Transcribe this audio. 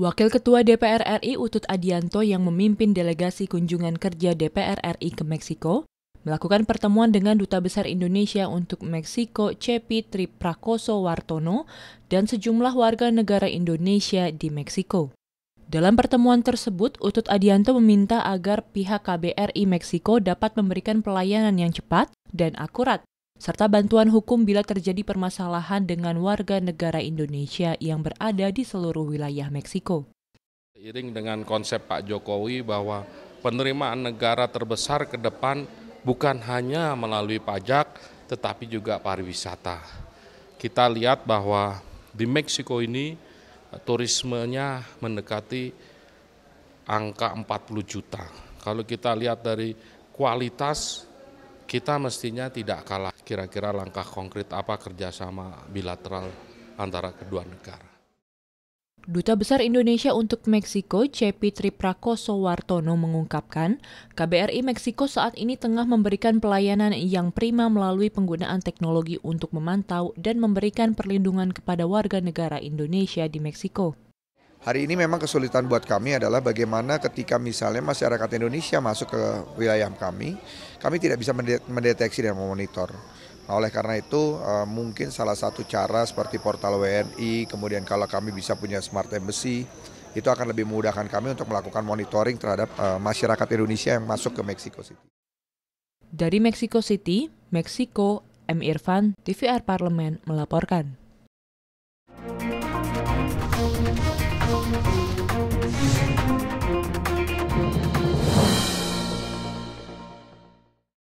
Wakil Ketua DPR RI Utut Adianto yang memimpin delegasi kunjungan kerja DPR RI ke Meksiko melakukan pertemuan dengan Duta Besar Indonesia untuk Meksiko Cepi Triprakoso Wartono dan sejumlah warga negara Indonesia di Meksiko. Dalam pertemuan tersebut, Utut Adianto meminta agar pihak KBRI Meksiko dapat memberikan pelayanan yang cepat dan akurat serta bantuan hukum bila terjadi permasalahan dengan warga negara Indonesia yang berada di seluruh wilayah Meksiko. Seiring dengan konsep Pak Jokowi bahwa penerimaan negara terbesar ke depan bukan hanya melalui pajak tetapi juga pariwisata. Kita lihat bahwa di Meksiko ini turismenya mendekati angka 40 juta. Kalau kita lihat dari kualitas, kita mestinya tidak kalah kira-kira langkah konkret apa kerjasama bilateral antara kedua negara. Duta Besar Indonesia untuk Meksiko, Cepi Triprakoso Wartono mengungkapkan, KBRI Meksiko saat ini tengah memberikan pelayanan yang prima melalui penggunaan teknologi untuk memantau dan memberikan perlindungan kepada warga negara Indonesia di Meksiko. Hari ini memang kesulitan buat kami adalah bagaimana ketika misalnya masyarakat Indonesia masuk ke wilayah kami, kami tidak bisa mendeteksi dan memonitor. Nah, oleh karena itu eh, mungkin salah satu cara seperti portal WNI, kemudian kalau kami bisa punya smart embassy, itu akan lebih memudahkan kami untuk melakukan monitoring terhadap eh, masyarakat Indonesia yang masuk ke Mexico City. Dari Mexico City, Mexico, M. Irfan, TVR Parlemen melaporkan. Thank you.